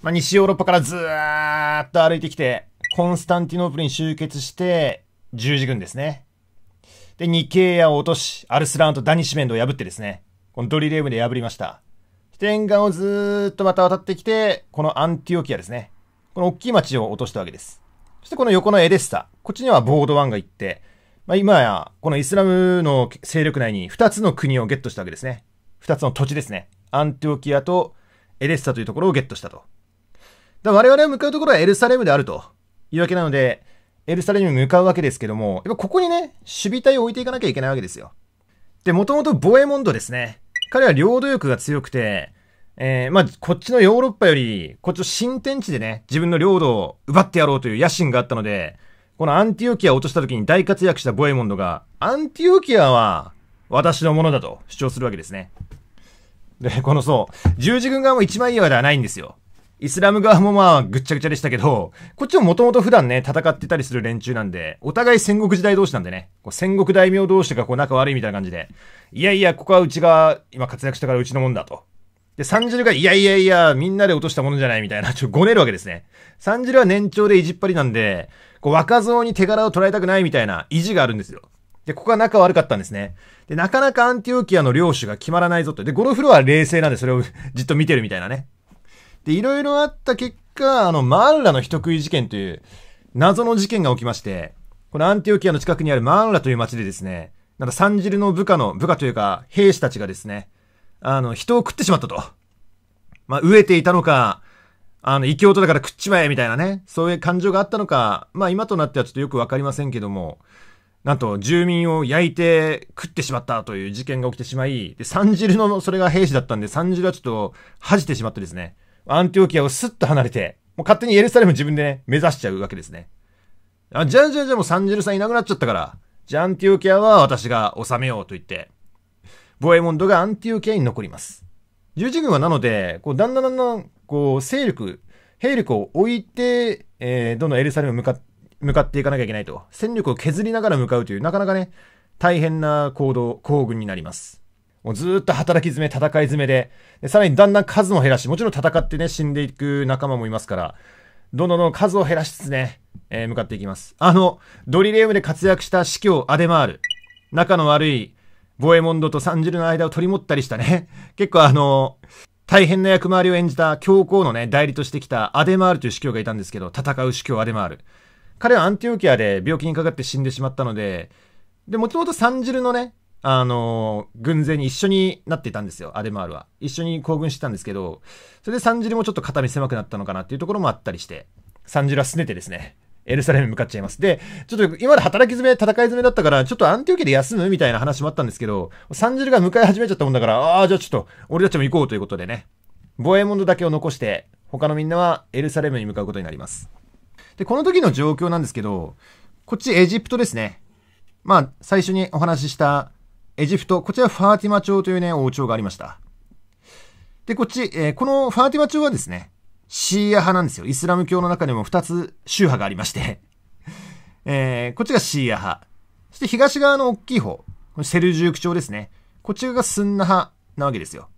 まあ、西ヨーロッパからずーっと歩いてきて、コンスタンティノープルに集結して、十字軍ですね。で、ニケイアを落とし、アルスラーンとダニシメンドを破ってですね、このドリレームで破りました。天岸をずーっとまた渡ってきて、このアンティオキアですね。この大きい町を落としたわけです。そしてこの横のエデッサ。こっちにはボードワンが行って、まあ、今や、このイスラムの勢力内に2つの国をゲットしたわけですね。2つの土地ですね。アンティオキアとエデッサというところをゲットしたと。だ我々が向かうところはエルサレムであるというわけなので、エルサレムに向かうわけですけども、やっぱここにね、守備隊を置いていかなきゃいけないわけですよ。で、もともとボエモンドですね。彼は領土欲が強くて、えー、まあ、こっちのヨーロッパより、こっちの新天地でね、自分の領土を奪ってやろうという野心があったので、このアンティオキアを落とした時に大活躍したボエモンドが、アンティオキアは私のものだと主張するわけですね。で、このそう、十字軍側も一枚岩ではないんですよ。イスラム側もまあぐっちゃぐちゃでしたけど、こっちももともと普段ね、戦ってたりする連中なんで、お互い戦国時代同士なんでね、こう戦国大名同士がこう仲悪いみたいな感じで、いやいや、ここはうちが今活躍したからうちのもんだと。で、サンジルが、いやいやいや、みんなで落としたものじゃないみたいな、ちょごねるわけですね。サンジルは年長で意地っ張りなんで、こう若造に手柄を取られたくないみたいな意地があるんですよ。で、ここは仲悪かったんですね。で、なかなかアンティオキアの領主が決まらないぞと。で、ゴルフロは冷静なんでそれを じっと見てるみたいなね。で、いろいろあった結果、あの、マンラの人食い事件という謎の事件が起きまして、このアンティオキアの近くにあるマンラという町でですね、なんかサンジルの部下の、部下というか兵士たちがですね、あの、人を食ってしまったと。まあ、飢えていたのか、あの、異教徒だから食っちまえみたいなね、そういう感情があったのか、まあ今となってはちょっとよくわかりませんけども、なんと住民を焼いて食ってしまったという事件が起きてしまい、で、ジルのそれが兵士だったんで、ジルはちょっと恥じてしまってですね、アンティオキアをスッと離れて、もう勝手にエルサレム自分でね、目指しちゃうわけですね。あ、じゃあじゃあじゃあもうサンジェルさんいなくなっちゃったから、じゃあアンティオキアは私が治めようと言って、ボエモンドがアンティオキアに残ります。十字軍はなので、こう、だんだんだんだん、こう、勢力、兵力を置いて、えー、どんどんエルサレム向か、向かっていかなきゃいけないと。戦力を削りながら向かうという、なかなかね、大変な行動、行軍になります。もうずっと働き詰め、戦い詰めでで、さらにだんだん数も減らし、もちろん戦ってね、死んでいく仲間もいますから、どんどんどん数を減らしつつね、えー、向かっていきます。あの、ドリレウムで活躍した司教アデマール、仲の悪いボエモンドとサンジルの間を取り持ったりしたね、結構あの、大変な役回りを演じた教皇のね、代理としてきたアデマールという司教がいたんですけど、戦う司教アデマール。彼はアンティオキアで病気にかかって死んでしまったので、で、もともとサンジルのね、あの、軍勢に一緒になっていたんですよ、アデマールは。一緒に行軍してたんですけど、それでサンジルもちょっと肩身狭くなったのかなっていうところもあったりして、サジルはすねてですね、エルサレムに向かっちゃいます。で、ちょっと今まで働き詰め、戦い詰めだったから、ちょっと安定オキで休むみたいな話もあったんですけど、サンジルが迎え始めちゃったもんだから、ああ、じゃあちょっと、俺たちも行こうということでね、防衛モンドだけを残して、他のみんなはエルサレムに向かうことになります。で、この時の状況なんですけど、こっちエジプトですね。まあ、最初にお話ししたエジプト、こちらファーティマ朝というね、王朝がありました。で、こっち、えー、このファーティマ朝はですね、シーア派なんですよ。イスラム教の中でも2つ宗派がありまして えー、こっちがシーア派。そして東側の大きい方、セルジューク朝ですね。こっちがスンナ派なわけですよ。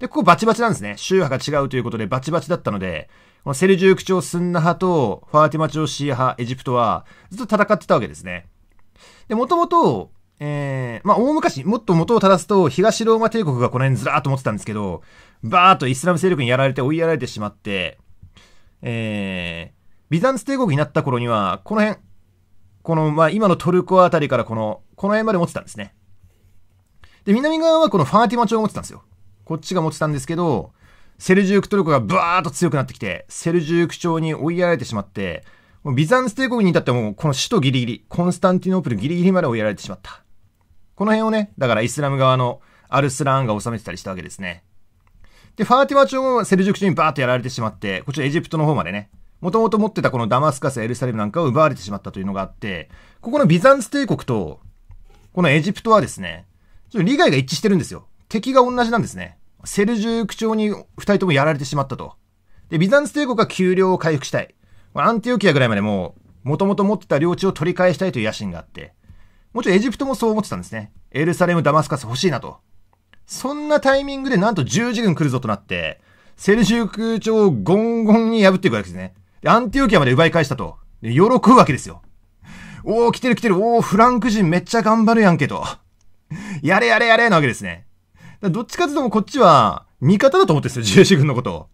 で、ここバチバチなんですね。宗派が違うということでバチバチだったので、このセルジューク朝スンナ派とファーティマ朝シーア派、エジプトはずっと戦ってたわけですね。で、もともと、えー、まあ大昔、もっと元を正すと、東ローマ帝国がこの辺ずらーっと持ってたんですけど、バーっとイスラム勢力にやられて追いやられてしまって、えー、ビザンツ帝国になった頃には、この辺、この、まあ今のトルコあたりからこの、この辺まで持ってたんですね。で、南側はこのファーティマ朝を持ってたんですよ。こっちが持ってたんですけど、セルジュークトルコがバーっと強くなってきて、セルジューク朝に追いやられてしまって、ビザンツ帝国に至ってもこの首都ギリギリ、コンスタンティノープルギリギリまで追いやられてしまった。この辺をね、だからイスラム側のアルスラーンが治めてたりしたわけですね。で、ファーティマ朝もセルジュク中にバーッとやられてしまって、こちらエジプトの方までね、もともと持ってたこのダマスカスやエルサレムなんかを奪われてしまったというのがあって、ここのビザンツ帝国と、このエジプトはですね、ちょっと利害が一致してるんですよ。敵が同じなんですね。セルジューク朝に二人ともやられてしまったと。で、ビザンツ帝国は給料を回復したい。アンティオキアぐらいまでも元もともと持ってた領地を取り返したいという野心があって。もちろんエジプトもそう思ってたんですね。エルサレム、ダマスカス欲しいなと。そんなタイミングでなんと十字軍来るぞとなって、セルジューク朝をゴンゴンに破っていくわけですね。アンティオキアまで奪い返したと。で、喜ぶわけですよ。おー、来てる来てる、おー、フランク人めっちゃ頑張るやんけと。やれやれやれなわけですね。どっちかというともこっちは、味方だと思ってるんですよ、十字軍のこと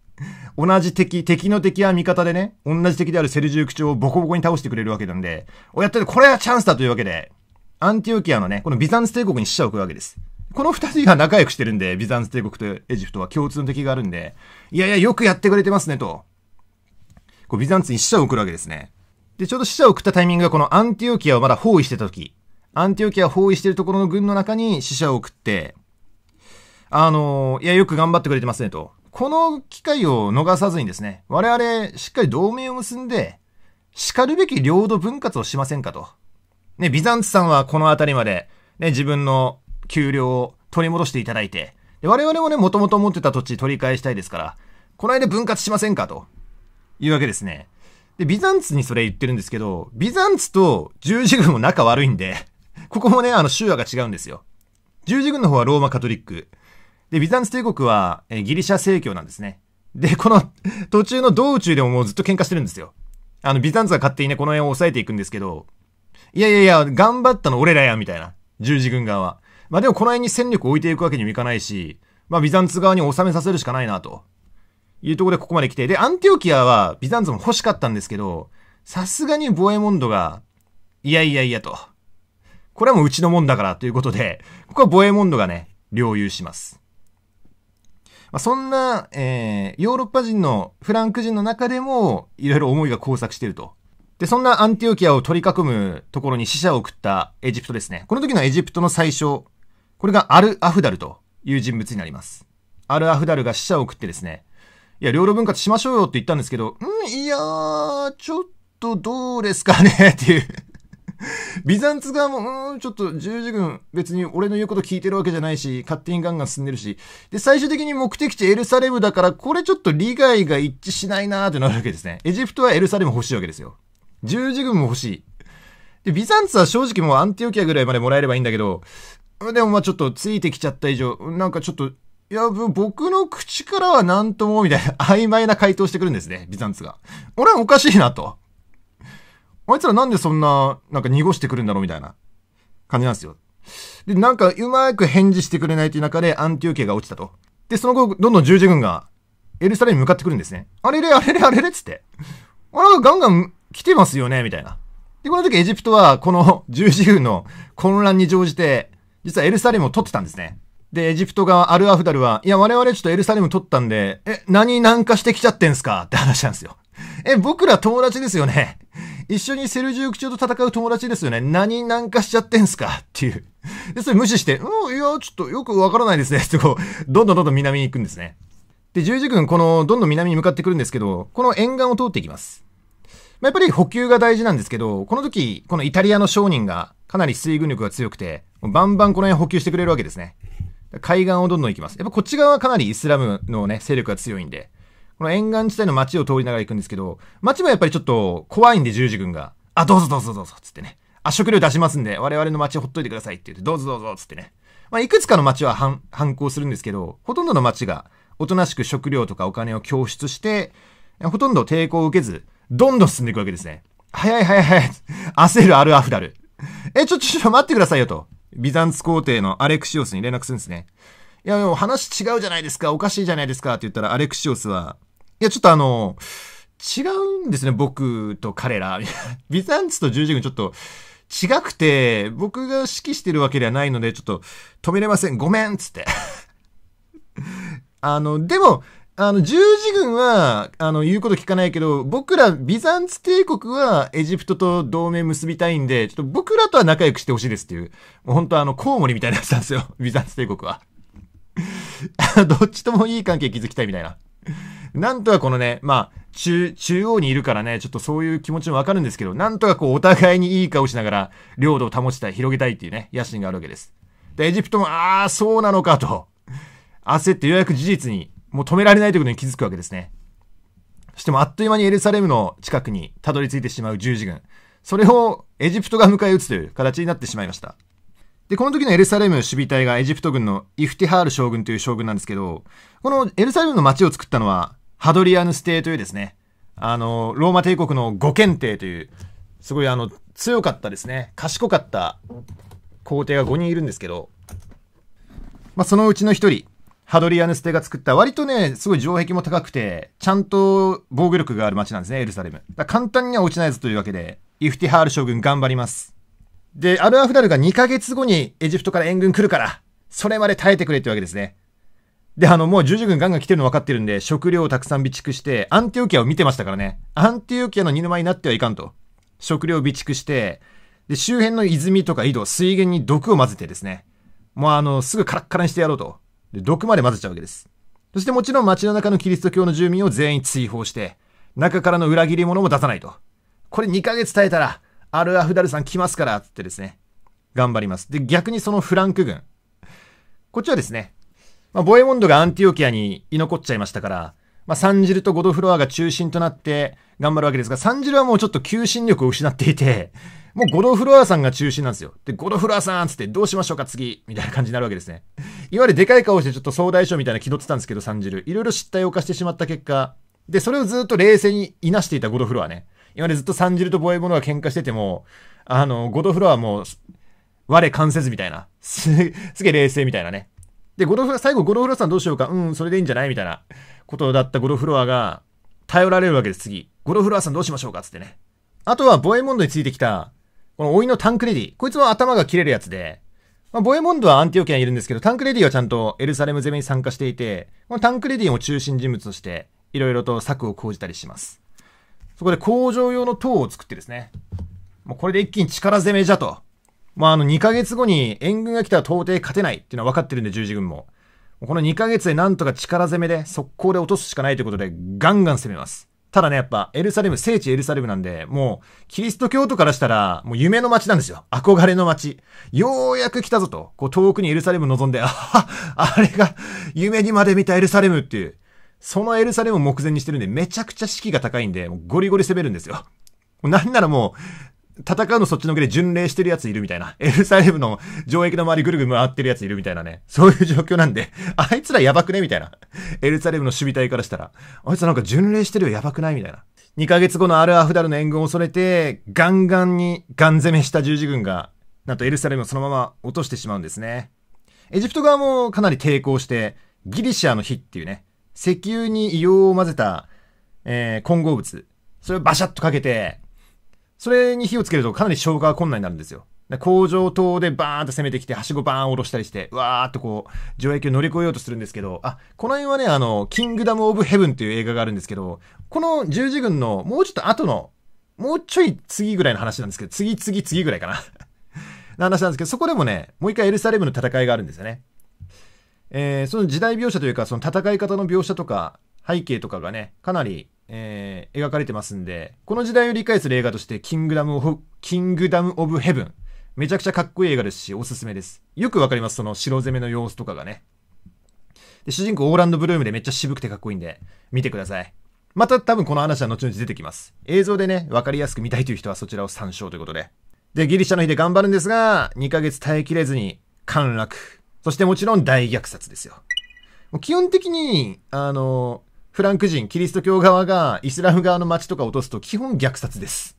を。同じ敵、敵の敵は味方でね、同じ敵であるセルジューク朝をボコボコに倒してくれるわけなんで、おやったてこれはチャンスだというわけで、アンティオキアのね、このビザンツ帝国に死者を送るわけです。この二人が仲良くしてるんで、ビザンツ帝国とエジプトは共通の敵があるんで、いやいや、よくやってくれてますね、と。こう、ビザンツに死者を送るわけですね。で、ちょうど死者を送ったタイミングがこのアンティオキアをまだ包囲してた時、アンティオキア包囲してるところの軍の中に死者を送って、あのー、いや、よく頑張ってくれてますね、と。この機会を逃さずにですね、我々、しっかり同盟を結んで、叱るべき領土分割をしませんかと。ね、ビザンツさんはこの辺りまで、ね、自分の給料を取り戻していただいて、で我々もね、もともと持ってた土地取り返したいですから、この間分割しませんかというわけですね。で、ビザンツにそれ言ってるんですけど、ビザンツと十字軍も仲悪いんで、ここもね、あの、宗派が違うんですよ。十字軍の方はローマカトリック。で、ビザンツ帝国は、えギリシャ正教なんですね。で、この途中の道中でももうずっと喧嘩してるんですよ。あの、ビザンツが勝手にね、この辺を抑えていくんですけど、いやいやいや、頑張ったの俺らや、みたいな。十字軍側は。まあでもこの辺に戦力を置いていくわけにもいかないし、まあビザンツ側に収めさせるしかないな、というところでここまで来て。で、アンティオキアはビザンツも欲しかったんですけど、さすがにボエモンドが、いやいやいやと。これはもううちのもんだからということで、ここはボエモンドがね、領有します。まあ、そんな、えー、ヨーロッパ人のフランク人の中でも、いろいろ思いが交錯してるとで、そんなアンティオキアを取り囲むところに死者を送ったエジプトですね。この時のエジプトの最初、これがアル・アフダルという人物になります。アル・アフダルが死者を送ってですね、いや、領土分割しましょうよって言ったんですけど、うん、いやー、ちょっとどうですかねっていうビザンツ側も、うん、ちょっと十字軍、別に俺の言うこと聞いてるわけじゃないし、勝手にガンガン進んでるし、で、最終的に目的地エルサレムだから、これちょっと利害が一致しないなーってなるわけですね。エジプトはエルサレム欲しいわけですよ。十字軍も欲しい。で、ビザンツは正直もうアンティオキアぐらいまでもらえればいいんだけど、でもまあちょっとついてきちゃった以上、なんかちょっと、いや、僕の口からはなんとも、みたいな曖昧な回答してくるんですね、ビザンツが。俺はおかしいなと。あいつらなんでそんな、なんか濁してくるんだろうみたいな感じなんですよ。で、なんかうまく返事してくれないという中でアンティオキアが落ちたと。で、その後、どんどん十字軍がエルサレムに向かってくるんですね。あれれあれれあれれっつって。あら、ガンガン来てますよねみたいな。で、この時エジプトはこの 十字軍の混乱に乗じて、実はエルサレムを取ってたんですね。で、エジプト側アルアフダルは、いや、我々ちょっとエルサレム取ったんで、え、何んかしてきちゃってんすかって話なんですよ。え、僕ら友達ですよね。一緒にセルジューク中と戦う友達ですよね。何んかしちゃってんすかっていう。で、それ無視して、うん、いや、ちょっとよくわからないですね。ってこう、どんどんどんどん南に行くんですね。で、十字軍、この、どんどん南に向かってくるんですけど、この沿岸を通っていきます。まあ、やっぱり補給が大事なんですけど、この時、このイタリアの商人がかなり水軍力が強くて、バンバンこの辺補給してくれるわけですね。海岸をどんどん行きます。やっぱこっち側はかなりイスラムのね、勢力が強いんで、この沿岸地帯の街を通りながら行くんですけど、街もやっぱりちょっと怖いんで十字軍が、あ、どうぞどうぞどうぞ、つってね。あ、食料出しますんで、我々の街をほっといてくださいって言って、どうぞどうぞ、つってね。まあ、いくつかの街は反、反抗するんですけど、ほとんどの街が、おとなしく食料とかお金を供出して、ほとんど抵抗を受けず、どんどん進んでいくわけですね。早い早い早い。焦るあるアフダル。え、ちょ、ちょ、ちょ、待ってくださいよと。ビザンツ皇帝のアレクシオスに連絡するんですね。いや、でも話違うじゃないですか。おかしいじゃないですか。って言ったらアレクシオスは、いや、ちょっとあの、違うんですね。僕と彼ら。ビザンツと十字軍ちょっと、違くて、僕が指揮してるわけではないので、ちょっと止めれません。ごめんっつってあの、でも、あの、十字軍は、あの、言うこと聞かないけど、僕ら、ビザンツ帝国は、エジプトと同盟結びたいんで、ちょっと僕らとは仲良くしてほしいですっていう。もう本当あの、コウモリみたいなやつなんですよ。ビザンツ帝国は。どっちともいい関係築きたいみたいな。なんとかこのね、まあ、中、中央にいるからね、ちょっとそういう気持ちもわかるんですけど、なんとかこう、お互いにいい顔しながら、領土を保ちたい、広げたいっていうね、野心があるわけです。で、エジプトも、ああ、そうなのかと、焦ってようやく事実にもう止められないということに気づくわけですね。そしてもあっという間にエルサレムの近くにたどり着いてしまう十字軍。それをエジプトが迎え撃つという形になってしまいました。で、この時のエルサレム守備隊がエジプト軍のイフティハール将軍という将軍なんですけど、このエルサレムの町を作ったのはハドリアヌス帝というですね、あの、ローマ帝国の五賢帝という、すごいあの、強かったですね、賢かった皇帝が5人いるんですけど、まあ、そのうちの1人、ハドリアヌス帝が作った割とね、すごい城壁も高くて、ちゃんと防御力がある街なんですね、エルサレム。だ簡単には落ちないぞというわけで、イフティハール将軍頑張ります。で、アルアフダルが2ヶ月後にエジプトから援軍来るから、それまで耐えてくれってわけですね。で、あの、もう十字軍ガンガン来てるの分かってるんで、食料をたくさん備蓄して、アンティオキアを見てましたからね。アンティオキアの二の舞になってはいかんと。食料を備蓄して、で、周辺の泉とか井戸、水源に毒を混ぜてですね。もうあの、すぐカラッカラにしてやろうと。で毒まで混ぜちゃうわけです。そしてもちろん街の中のキリスト教の住民を全員追放して、中からの裏切り者も出さないと。これ2ヶ月耐えたら、アルアフダルさん来ますから、つってですね、頑張ります。で、逆にそのフランク軍。こっちはですね、まあ、ボエモンドがアンティオキアに居残っちゃいましたから、まあ、サンジルとゴドフロアが中心となって頑張るわけですが、サンジルはもうちょっと求心力を失っていて、もうゴドフロアさんが中心なんですよ。で、ゴドフロアさんつってどうしましょうか次みたいな感じになるわけですね。いわゆるでかい顔してちょっと総大将みたいな気取ってたんですけど、サンジル。いろいろ失態を犯してしまった結果、で、それをずっと冷静にいなしていたゴドフロアね。今までずっとサンジルとボエモノが喧嘩してても、あの、ゴドフロアも、我関せずみたいな。す、すげえ冷静みたいなね。で、ゴドフア、最後ゴドフロアさんどうしようかうん、それでいいんじゃないみたいなことだったゴロフロアが頼られるわけです、次。ゴロフロアさんどうしましょうかつってね。あとは、ボエモンドについてきた、この老いのタンクレディ。こいつは頭が切れるやつで、まあ、ボエモンドはアンティオキアにいるんですけど、タンクレディはちゃんとエルサレム攻めに参加していて、このタンクレディも中心人物として、いろいろと策を講じたりします。そこで工場用の塔を作ってですね、もうこれで一気に力攻めじゃと。まあ、あの、2ヶ月後に援軍が来たら到底勝てないっていうのは分かってるんで、十字軍も。この2ヶ月でなんとか力攻めで速攻で落とすしかないということでガンガン攻めます。ただね、やっぱエルサレム、聖地エルサレムなんで、もうキリスト教徒からしたらもう夢の街なんですよ。憧れの街。ようやく来たぞと、こう遠くにエルサレム望んで、ああれが夢にまで見たエルサレムっていう。そのエルサレムを目前にしてるんで、めちゃくちゃ士気が高いんで、ゴリゴリ攻めるんですよ。なんならもう、戦うのそっちのけで巡礼してるやついるみたいな。エルサレムの城壁の周りぐるぐる回ってるやついるみたいなね。そういう状況なんで、あいつらやばくねみたいな。エルサレムの守備隊からしたら、あいつなんか巡礼してるよやばくないみたいな。2ヶ月後のアルアフダルの援軍を恐れて、ガンガンにガン攻めした十字軍が、なんとエルサレムをそのまま落としてしまうんですね。エジプト側もかなり抵抗して、ギリシアの火っていうね、石油に硫黄を混ぜた、えー、混合物。それをバシャッとかけて、それに火をつけるとかなり消化が困難になるんですよ。工場棟でバーンと攻めてきて、はしごバーン下ろしたりして、わーっとこう、上役を乗り越えようとするんですけど、あ、この辺はね、あの、キングダム・オブ・ヘブンっていう映画があるんですけど、この十字軍のもうちょっと後の、もうちょい次ぐらいの話なんですけど、次、次、次ぐらいかなな 話なんですけど、そこでもね、もう一回エルサレムの戦いがあるんですよね。えー、その時代描写というか、その戦い方の描写とか、背景とかがね、かなりえー、描かれてますんで、この時代を理解する映画として、キングダム・オキングダムオブ・ヘブン。めちゃくちゃかっこいい映画ですし、おすすめです。よくわかります、その城攻めの様子とかがね。で、主人公オーランド・ブルームでめっちゃ渋くてかっこいいんで、見てください。また多分この話は後々出てきます。映像でね、わかりやすく見たいという人はそちらを参照ということで。で、ギリシャの日で頑張るんですが、2ヶ月耐えきれずに、陥落。そしてもちろん大虐殺ですよ。基本的に、あの、フランク人、キリスト教側がイスラム側の街とか落とすと基本虐殺です。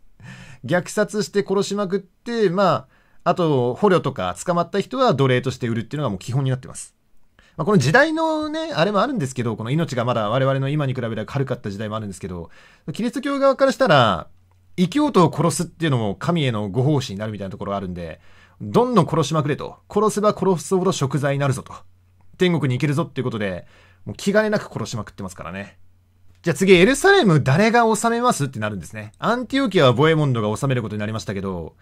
虐殺して殺しまくって、まあ、あと捕虜とか捕まった人は奴隷として売るっていうのがもう基本になってます。まあ、この時代のね、あれもあるんですけど、この命がまだ我々の今に比べれば軽かった時代もあるんですけど、キリスト教側からしたら、生きようと殺すっていうのも神へのご奉仕になるみたいなところがあるんで、どんどん殺しまくれと。殺せば殺すほど食材になるぞと。天国に行けるぞっていうことで、もう気兼ねなく殺しまくってますからね。じゃあ次、エルサレム誰が治めますってなるんですね。アンティオキアはボエモンドが治めることになりましたけど、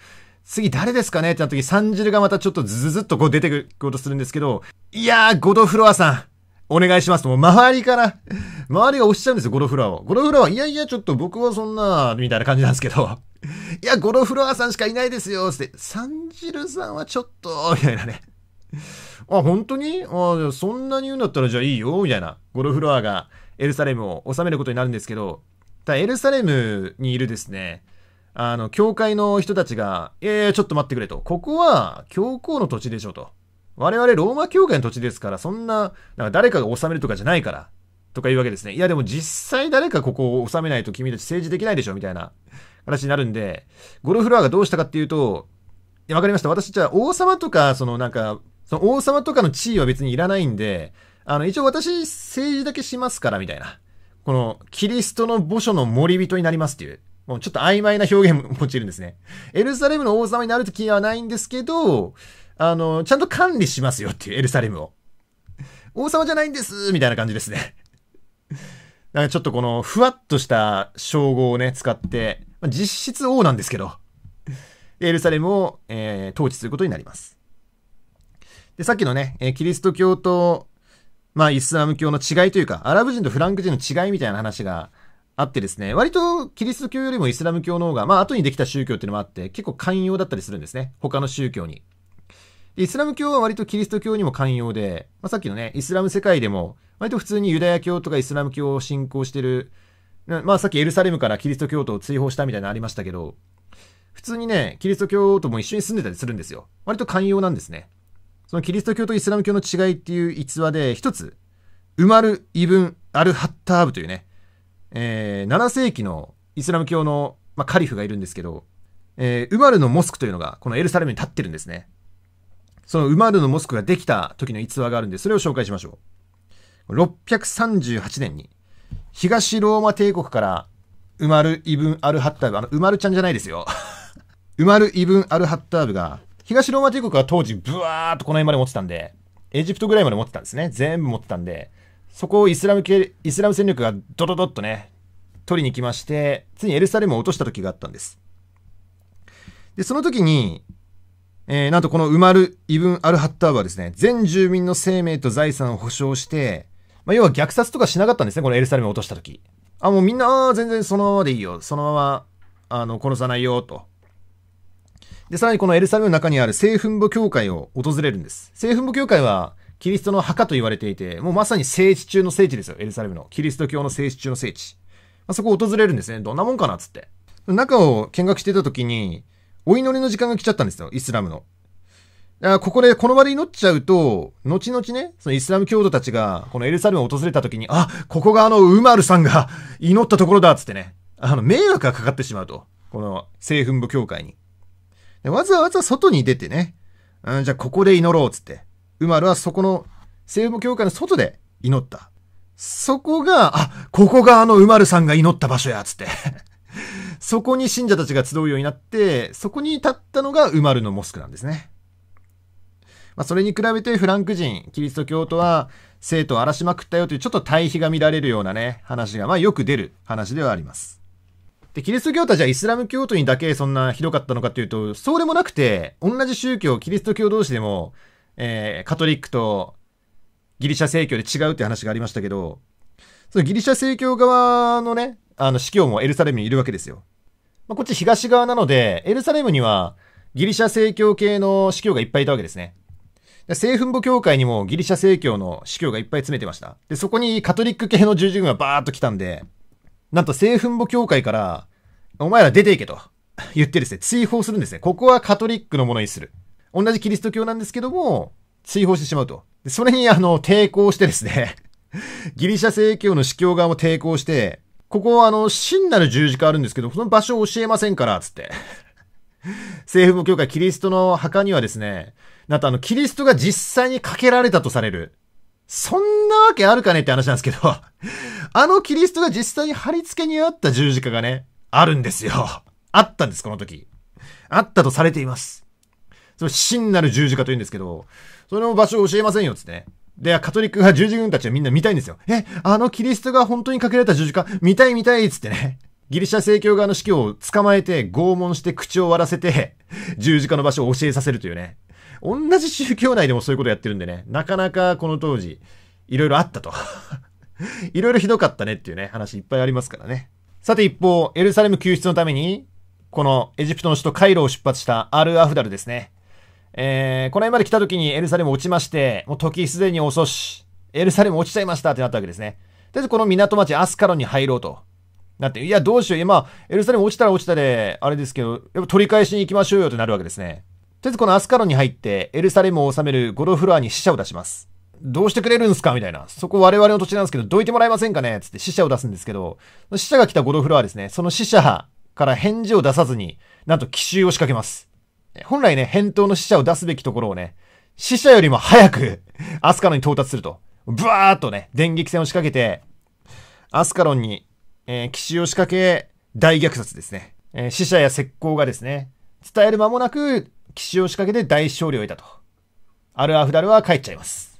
次誰ですかねってなった時、サンジルがまたちょっとズズズっとこう出てくことするんですけど、いやー、ゴドフロアさん、お願いしますと、もう周りから、周りが押しちゃうんですよ、ゴドフロアを。ゴドフロアは、いやいや、ちょっと僕はそんな、みたいな感じなんですけど、いや、ゴドフロアさんしかいないですよ、って、サンジルさんはちょっと、みたいなね。あ、本当にあそんなに言うんだったらじゃあいいよ、みたいな。ゴルフロアがエルサレムを治めることになるんですけど、ただエルサレムにいるですね、あの、教会の人たちが、えー、ちょっと待ってくれと。ここは教皇の土地でしょと。我々ローマ教会の土地ですから、そんな、なんか誰かが治めるとかじゃないから、とかいうわけですね。いや、でも実際誰かここを治めないと君たち政治できないでしょ、みたいな話になるんで、ゴルフロアがどうしたかっていうと、いや、わかりました。私、じゃあ、王様とか、そのなんか、その王様とかの地位は別にいらないんで、あの、一応私、政治だけしますから、みたいな。この、キリストの墓所の森人になりますっていう。もうちょっと曖昧な表現も用いるんですね。エルサレムの王様になるとはないんですけど、あの、ちゃんと管理しますよっていう、エルサレムを。王様じゃないんですみたいな感じですね。なんかちょっとこの、ふわっとした称号をね、使って、ま実質王なんですけど、エルサレムを、えー、統治することになります。で、さっきのね、えキリスト教と、まあ、イスラム教の違いというか、アラブ人とフランク人の違いみたいな話があってですね、割とキリスト教よりもイスラム教の方が、まあ、後にできた宗教っていうのもあって、結構寛容だったりするんですね。他の宗教に。イスラム教は割とキリスト教にも寛容で、まあ、さっきのね、イスラム世界でも、割と普通にユダヤ教とかイスラム教を信仰してる、まあさっきエルサレムからキリスト教徒を追放したみたいなのありましたけど、普通にね、キリスト教徒も一緒に住んでたりするんですよ。割と寛容なんですね。そのキリスト教とイスラム教の違いっていう逸話で、一つ、ウマル・イブン・アル・ハッターブというね、えー、7世紀のイスラム教の、まあ、カリフがいるんですけど、えー、ウマルのモスクというのが、このエルサレムに立ってるんですね。そのウマルのモスクができた時の逸話があるんで、それを紹介しましょう。638年に、東ローマ帝国から、ウマル・イブン・アル・ハッターブ、あの、ウマルちゃんじゃないですよ。ウマル・イブン・アル・ハッターブが、東ローマ帝国は当時、ブワーっとこの辺まで持ってたんで、エジプトぐらいまで持ってたんですね。全部持ってたんで、そこをイスラム系、イスラム戦力がドドドッとね、取りに来まして、ついにエルサレムを落とした時があったんです。で、その時に、えー、なんとこのウマル・イブン・アル・ハッターブはですね、全住民の生命と財産を保障して、まあ、要は虐殺とかしなかったんですね、このエルサレムを落とした時。あ、もうみんな、全然そのままでいいよ。そのまま、あの、殺さないよ、と。で、さらにこのエルサレムの中にある聖墳墓教会を訪れるんです。聖墳墓教会は、キリストの墓と言われていて、もうまさに聖地中の聖地ですよ、エルサレムの。キリスト教の聖地中の聖地。まあ、そこを訪れるんですね。どんなもんかなつって。中を見学してた時に、お祈りの時間が来ちゃったんですよ、イスラムの。あここで、この場で祈っちゃうと、後々ね、そのイスラム教徒たちが、このエルサレムを訪れた時に、あ、ここがあの、ウマルさんが祈ったところだつってね、あの、迷惑がかかってしまうと。この、聖墳墓教会に。わざわざ外に出てね、うん、じゃあここで祈ろうつって、ウマルはそこの聖母教会の外で祈った。そこが、あ、ここがあのウマルさんが祈った場所や、つって そこに信者たちが集うようになって、そこに立ったのがウマルのモスクなんですね。まあ、それに比べてフランク人、キリスト教徒は、生徒を荒らしまくったよというちょっと対比が見られるようなね、話が、まあよく出る話ではあります。で、キリスト教徒はじゃあイスラム教徒にだけそんなひどかったのかっていうと、そうでもなくて、同じ宗教、キリスト教同士でも、えー、カトリックとギリシャ正教で違うって話がありましたけど、そのギリシャ正教側のね、あの、司教もエルサレムにいるわけですよ。まあ、こっち東側なので、エルサレムにはギリシャ正教系の司教がいっぱいいたわけですね。聖墳墓教会にもギリシャ正教の司教がいっぱい詰めてました。で、そこにカトリック系の十字軍がバーッと来たんで、なんと聖墳墓協会から、お前ら出ていけと言ってですね、追放するんですね。ここはカトリックのものにする。同じキリスト教なんですけども、追放してしまうと。でそれにあの、抵抗してですね ギリシャ正教の司教側も抵抗して、ここはあの、真なる十字架あるんですけど、その場所を教えませんから、つって 政府も教会キリストの墓にはですね、なんとあの、キリストが実際にかけられたとされる、そんなわけあるかねって話なんですけど、あのキリストが実際に貼り付けにあった十字架がね、あるんですよ。あったんです、この時。あったとされています。その真なる十字架と言うんですけど、その場所を教えませんよ、つってね。で、カトリックが十字軍たちはみんな見たいんですよ。え、あのキリストが本当にかけられた十字架、見たい見たいっつってね。ギリシャ正教側の指揮を捕まえて、拷問して口を割らせて、十字架の場所を教えさせるというね。同じ宗教内でもそういうことやってるんでね、なかなかこの当時、いろいろあったと。いろいろひどかったねっていうね、話いっぱいありますからね。さて一方、エルサレム救出のために、このエジプトの首都カイロを出発したアル・アフダルですね。えー、この辺まで来た時にエルサレム落ちまして、もう時すでに遅し、エルサレム落ちちゃいましたってなったわけですね。とりあえずこの港町アスカロンに入ろうと。なって、いや、どうしよう。今、エルサレム落ちたら落ちたで、あれですけど、やっぱ取り返しに行きましょうよってなるわけですね。とりあえずこのアスカロンに入って、エルサレムを治めるゴロフロアに死者を出します。どうしてくれるんすかみたいな。そこ我々の土地なんですけど、どいてもらえませんかねつって死者を出すんですけど、死者が来たゴロフロアですね。その死者から返事を出さずに、なんと奇襲を仕掛けます。本来ね、返答の死者を出すべきところをね、死者よりも早く、アスカロンに到達すると。ブワーっとね、電撃戦を仕掛けて、アスカロンに、えー、奇襲を仕掛け、大虐殺ですね。えー、死者や石膏がですね、伝える間もなく、奇襲を仕掛けて大勝利を得たと。アルアフダルは帰っちゃいます。